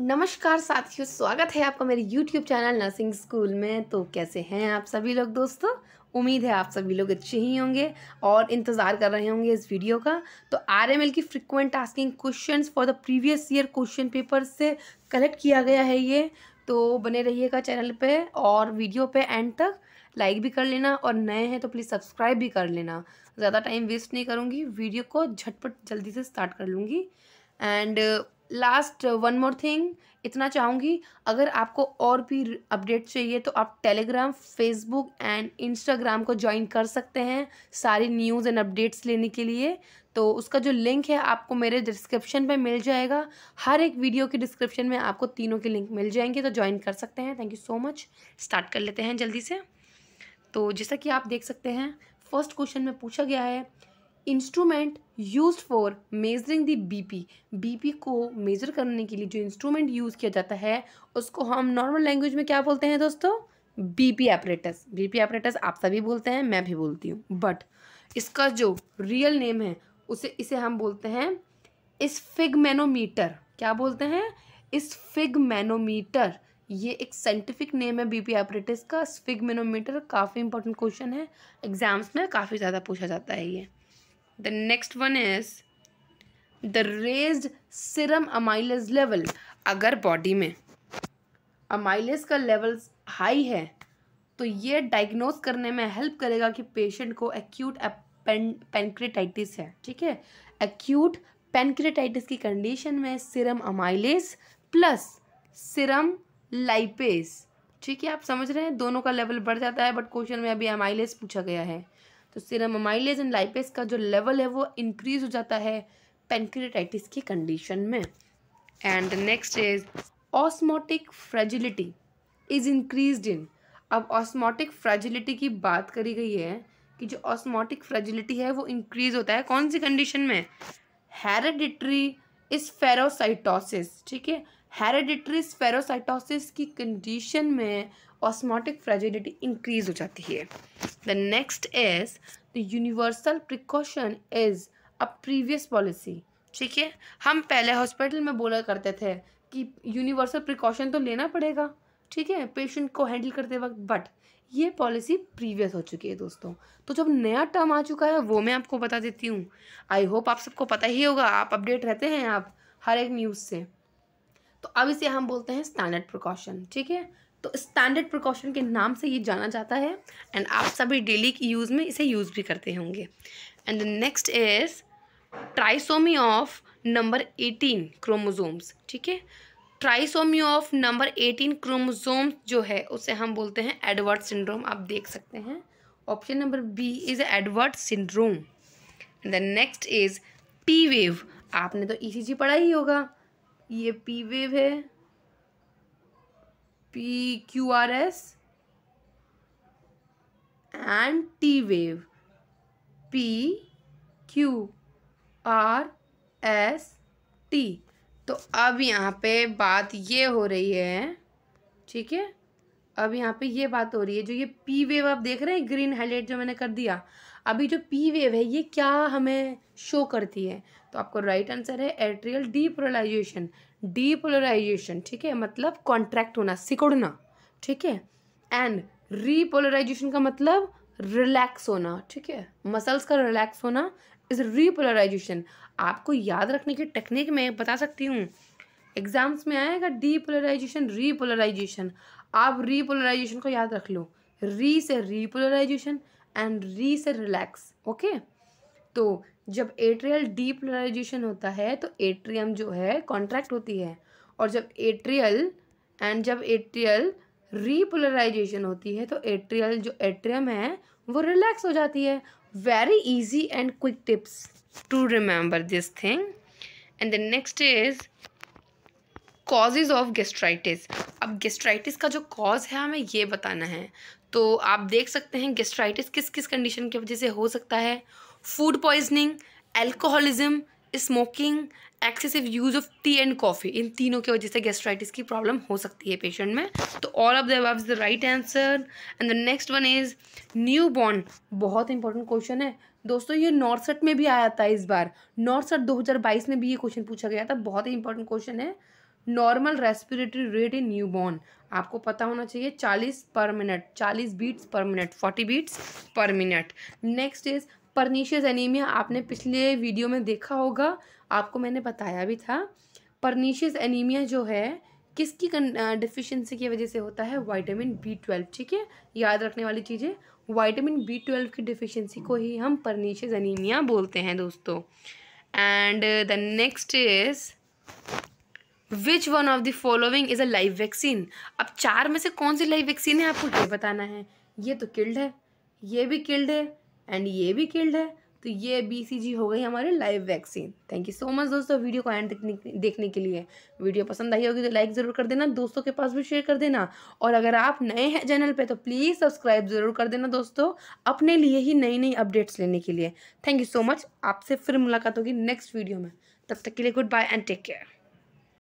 नमस्कार साथियों स्वागत है आपका मेरे YouTube चैनल नर्सिंग स्कूल में तो कैसे हैं आप सभी लोग दोस्तों उम्मीद है आप सभी लोग अच्छे ही होंगे और इंतज़ार कर रहे होंगे इस वीडियो का तो आरएमएल की frequent asking questions for the previous year question paper से कलेक्ट किया गया है ये तो बने रहिएगा चैनल पे और वीडियो पे एंड तक लाइक भी कर लेना और नए हैं तो प्लीज़ सब्सक्राइब भी कर लेना ज़्यादा टाइम वेस्ट नहीं करूँगी वीडियो को झटपट जल्दी से स्टार्ट कर लूँगी and last one more thing इतना चाहूँगी अगर आपको और भी अपडेट चाहिए तो आप टेलीग्राम फेसबुक एंड इंस्टाग्राम को ज्वाइन कर सकते हैं सारी न्यूज़ एंड अपडेट्स लेने के लिए तो उसका जो लिंक है आपको मेरे डिस्क्रिप्शन में मिल जाएगा हर एक वीडियो के डिस्क्रिप्शन में आपको तीनों के लिंक मिल जाएंगे तो ज्वाइन कर सकते हैं thank you so much start कर लेते हैं जल्दी से तो जैसा कि आप देख सकते हैं फर्स्ट क्वेश्चन में पूछा गया है instrument use for measuring the BP BP को मेजर करने के लिए जो इंस्ट्रूमेंट यूज़ किया जाता है उसको हम नॉर्मल लैंग्वेज में क्या बोलते हैं दोस्तों बीपी एपरेटस बीपी एपरेटस आप सभी बोलते हैं मैं भी बोलती हूँ बट इसका जो रियल नेम है उसे इसे हम बोलते हैं इस मैनोमीटर क्या बोलते हैं इस मैनोमीटर ये एक साइंटिफिक नेम है बीपी एपरेटस का स्फिग मेनोमीटर काफ़ी इंपॉर्टेंट क्वेश्चन है एग्जाम्स में काफ़ी ज़्यादा पूछा जाता है ये the next one is the raise serum amylase level अगर बॉडी में अमाइलेज का लेवल हाई है तो ये डायग्नोज करने में हेल्प करेगा कि पेशेंट को एक्यूट पेनक्रेटाइटिस है ठीक है एक्यूट पेनक्रेटाइटिस की कंडीशन में serum amylase plus serum lipase ठीक है आप समझ रहे हैं दोनों का लेवल बढ़ जाता है बट क्वेश्चन में अभी अमाइलेस पूछा गया है तो सीरम अमाइलेज एंड लाइपेस का जो लेवल है वो इंक्रीज हो जाता है पेंक्रेटाइटिस की कंडीशन में and next is osmotic fragility is increase in अब ऑस्मोटिक फ्रेजिलिटी की बात करी गई है कि जो ऑस्मोटिक फ्रेजिलिटी है वो इंक्रीज होता है कौन सी कंडीशन में इस स्फेरोसाइटोसिस ठीक है हेरेडिट्री स्फेरोसाइटोसिस की कंडीशन में ऑस्मोटिक फ्रेजिलिटी इंक्रीज हो जाती है the next is the universal precaution is a previous policy ठीक है हम पहले हॉस्पिटल में बोला करते थे कि यूनिवर्सल प्रिकॉशन तो लेना पड़ेगा ठीक है पेशेंट को हैंडल करते वक्त बट ये पॉलिसी प्रीवियस हो चुकी है दोस्तों तो जब नया टर्म आ चुका है वो मैं आपको बता देती हूँ आई होप आप सबको पता ही होगा आप अपडेट रहते हैं आप हर एक न्यूज़ से तो अब इसे हम बोलते हैं स्टैंडर्ड प्रिकॉशन ठीक है तो स्टैंडर्ड प्रिकॉशन के नाम से ये जाना जाता है एंड आप सभी डेली की यूज़ में इसे यूज़ भी करते होंगे and the next is trisomy of number eighteen chromosomes ठीक है trisomy of number eighteen chromosomes जो है उसे हम बोलते हैं एडवर्ड सिंड्रोम आप देख सकते हैं option number B is Edward syndrome the next is P wave आपने तो ई e पढ़ा ही होगा ये पी वेव है P Q R S and T wave P Q R S T तो अब यहाँ पे बात ये हो रही है ठीक है अब यहाँ पे ये बात हो रही है जो ये पी वेव आप देख रहे हैं ग्रीन हाईलाइट जो मैंने कर दिया अभी जो पी वेव है ये क्या हमें शो करती है तो आपको राइट आंसर है एट्रियल डीपोलराइजेशन डीपोलराइजेशन ठीक है मतलब कॉन्ट्रैक्ट होना सिकुड़ना ठीक है एंड रीपोलराइजेशन का मतलब रिलैक्स होना ठीक है मसल्स का रिलैक्स होना इज रीपोलराइजेशन आपको याद रखने की टेक्निक मैं बता सकती हूँ एग्जाम्स में आएगा डीपोलराइजेशन रीपोलराइजेशन आप रीपोलराइजेशन को याद रख लो री से रीपोलराइजेशन एंड री से रिलैक्स ओके तो जब एट्रियल डीपोलराइजेशन होता है तो एट्रियम जो है कॉन्ट्रैक्ट होती है और जब एट्रियल एंड जब एट्रियल रीपोलराइजेशन होती है तो एट्रियल जो एट्रियम है वो रिलैक्स हो जाती है very easy and quick tips to remember this thing and the next is causes of gastritis अब गेस्ट्राइटिस का जो कॉज है हमें ये बताना है तो आप देख सकते हैं गेस्ट्राइटिस किस किस कंडीशन की वजह से हो सकता है food poisoning alcoholism smoking excessive use of tea and coffee इन तीनों की वजह से गेस्ट्राइटिस की प्रॉब्लम हो सकती है पेशेंट में तो all of the is the right answer and the next one is new born बहुत इंपॉर्टेंट क्वेश्चन है दोस्तों ये नॉर्थसट में भी आया था इस बार नॉर्थसट बाईस में भी ये क्वेश्चन पूछा गया था बहुत ही इंपॉर्टेंट क्वेश्चन है normal respiratory rate in newborn आपको पता होना चाहिए चालीस पर मिनट चालीस beats per minute forty beats per minute next is pernicious anaemia आपने पिछले वीडियो में देखा होगा आपको मैंने बताया भी था परनीशियस एनीमिया जो है किसकी डिफिशियंसी की वजह से होता है वाइटामिन बी ट्वेल्व ठीक है याद रखने वाली चीज़ें वाइटामिन बी ट्वेल्व की डिफिशियंसी को ही हम परनीशियस एनीमिया बोलते हैं दोस्तों and the next is which one of the following is a live vaccine अब चार में से कौन सी लाइव वैक्सीन है आपको ये बताना है ये तो किल्ड है ये भी किल्ड है एंड ये भी किल्ड है तो ये बी सी जी हो गई हमारी live vaccine thank you so much दोस्तों वीडियो को एंड देखने देखने के लिए वीडियो पसंद आई होगी तो लाइक ज़रूर कर देना दोस्तों के पास भी शेयर कर देना और अगर आप नए हैं चैनल पे तो प्लीज़ सब्सक्राइब ज़रूर कर देना दोस्तों अपने लिए ही नई नई अपडेट्स लेने के लिए थैंक यू सो मच आपसे फिर मुलाकात होगी नेक्स्ट वीडियो में तब तक के लिए goodbye and take care